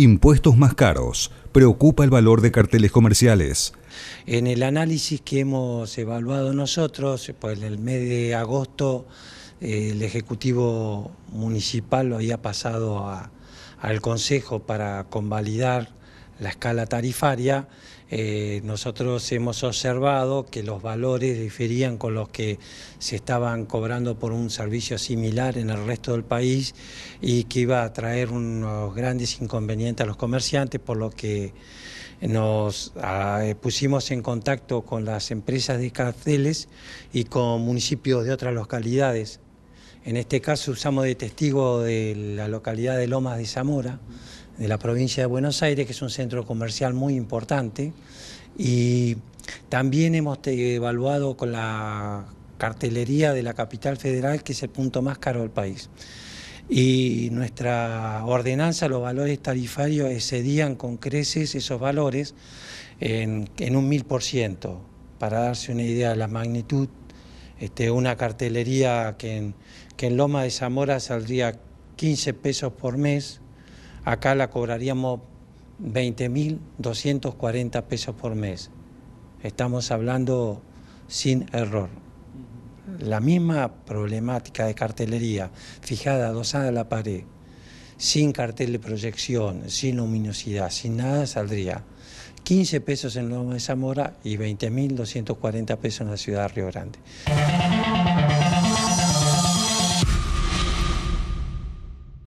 Impuestos más caros. Preocupa el valor de carteles comerciales. En el análisis que hemos evaluado nosotros, pues en el mes de agosto eh, el Ejecutivo Municipal lo había pasado al Consejo para convalidar la escala tarifaria, eh, nosotros hemos observado que los valores diferían con los que se estaban cobrando por un servicio similar en el resto del país y que iba a traer unos grandes inconvenientes a los comerciantes, por lo que nos ah, eh, pusimos en contacto con las empresas de carteles y con municipios de otras localidades. En este caso usamos de testigo de la localidad de Lomas de Zamora de la provincia de Buenos Aires, que es un centro comercial muy importante. Y también hemos evaluado con la cartelería de la capital federal, que es el punto más caro del país. Y nuestra ordenanza, los valores tarifarios excedían con creces esos valores en, un mil por ciento. Para darse una idea de la magnitud, este, una cartelería que que en Loma de Zamora saldría 15 pesos por mes, acá la cobraríamos 20.240 pesos por mes. Estamos hablando sin error. La misma problemática de cartelería, fijada, adosada a la pared, sin cartel de proyección, sin luminosidad, sin nada, saldría 15 pesos en Loma de Zamora y 20.240 pesos en la ciudad de Río Grande.